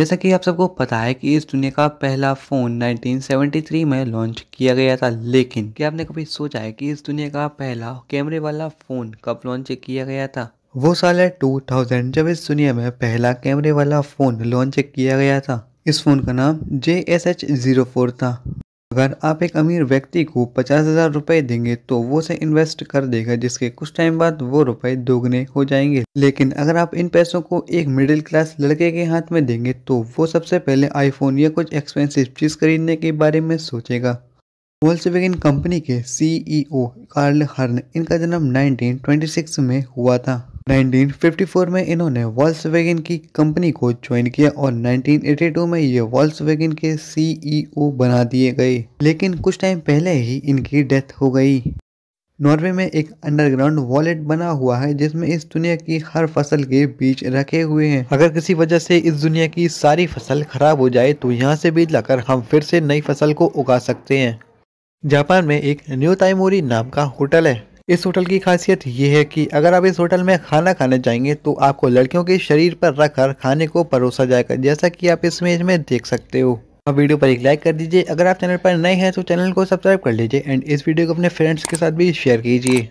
जैसा कि आप सबको पता है कि इस दुनिया का पहला फ़ोन 1973 में लॉन्च किया गया था लेकिन क्या आपने कभी सोचा है कि इस दुनिया का पहला कैमरे वाला फ़ोन कब लॉन्च किया गया था वो साल है 2000 जब इस दुनिया में पहला कैमरे वाला फ़ोन लॉन्च किया गया था इस फ़ोन का नाम J S H zero four था अगर आप एक अमीर व्यक्ति को पचास हजार रुपये देंगे तो वो उसे इन्वेस्ट कर देगा जिसके कुछ टाइम बाद वो रुपए दोगुने हो जाएंगे लेकिन अगर आप इन पैसों को एक मिडिल क्लास लड़के के हाथ में देंगे तो वो सबसे पहले आईफोन या कुछ एक्सपेंसिव चीज खरीदने के बारे में सोचेगा वोल्सवेगन कंपनी के सीईओ कार्ल हर्न इनका जन्म 1926 में हुआ था 1954 में इन्होंने वॉल्स की कंपनी को ज्वाइन किया और 1982 में ये वॉल्स के सीईओ e बना दिए गए लेकिन कुछ टाइम पहले ही इनकी डेथ हो गई नॉर्वे में एक अंडरग्राउंड वॉलेट बना हुआ है जिसमें इस दुनिया की हर फसल के बीज रखे हुए हैं अगर किसी वजह से इस दुनिया की सारी फसल खराब हो जाए तो यहाँ से बीज लाकर हम फिर से नई फसल को उगा सकते हैं जापान में एक न्यू ताइमोरी नाम का होटल है इस होटल की खासियत ये है कि अगर आप इस होटल में खाना खाने जाएंगे तो आपको लड़कियों के शरीर पर रखकर खाने को परोसा जाएगा जैसा कि आप इस इमेज में देख सकते हो और वीडियो पर एक लाइक कर दीजिए अगर आप चैनल पर नए हैं तो चैनल को सब्सक्राइब कर लीजिए एंड इस वीडियो को अपने फ्रेंड्स के साथ भी शेयर कीजिए